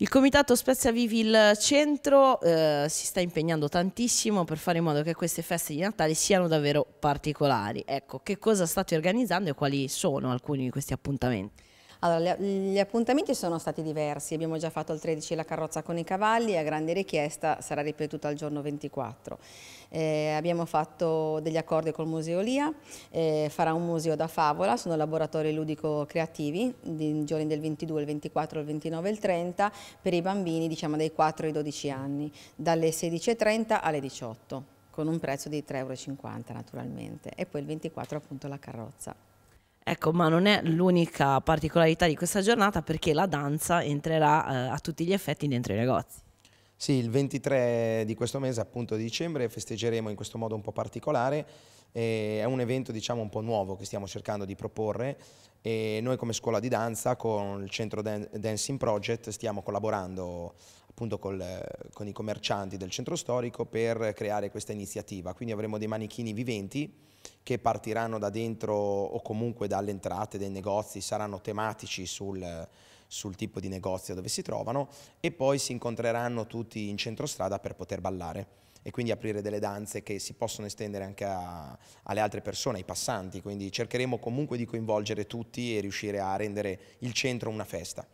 Il comitato Spezia Vivi il Centro eh, si sta impegnando tantissimo per fare in modo che queste feste di Natale siano davvero particolari. Ecco, che cosa state organizzando e quali sono alcuni di questi appuntamenti? Allora, gli appuntamenti sono stati diversi, abbiamo già fatto il 13 la carrozza con i cavalli, a grande richiesta sarà ripetuta il giorno 24. Eh, abbiamo fatto degli accordi col Museo Lia, eh, farà un museo da favola, sono laboratori ludico-creativi, i giorni del 22, il 24, il 29 e il 30, per i bambini diciamo dai 4 ai 12 anni, dalle 16.30 alle 18 con un prezzo di 3,50 euro naturalmente e poi il 24 appunto la carrozza. Ecco, ma non è l'unica particolarità di questa giornata perché la danza entrerà eh, a tutti gli effetti dentro i negozi. Sì, il 23 di questo mese, appunto di dicembre, festeggeremo in questo modo un po' particolare. Eh, è un evento diciamo un po' nuovo che stiamo cercando di proporre e noi come scuola di danza con il centro Dan Dancing Project stiamo collaborando appunto col, con i commercianti del centro storico per creare questa iniziativa. Quindi avremo dei manichini viventi che partiranno da dentro o comunque dalle entrate dei negozi, saranno tematici sul sul tipo di negozio dove si trovano e poi si incontreranno tutti in centro strada per poter ballare e quindi aprire delle danze che si possono estendere anche a, alle altre persone, ai passanti, quindi cercheremo comunque di coinvolgere tutti e riuscire a rendere il centro una festa.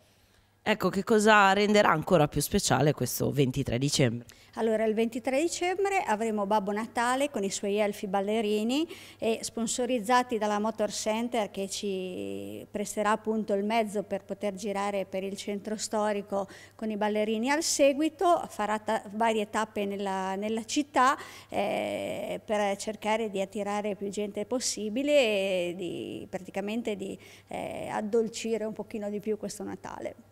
Ecco, che cosa renderà ancora più speciale questo 23 dicembre? Allora, il 23 dicembre avremo Babbo Natale con i suoi elfi ballerini e sponsorizzati dalla Motor Center che ci presterà appunto il mezzo per poter girare per il centro storico con i ballerini al seguito, farà varie tappe nella, nella città eh, per cercare di attirare più gente possibile e di, praticamente di eh, addolcire un pochino di più questo Natale.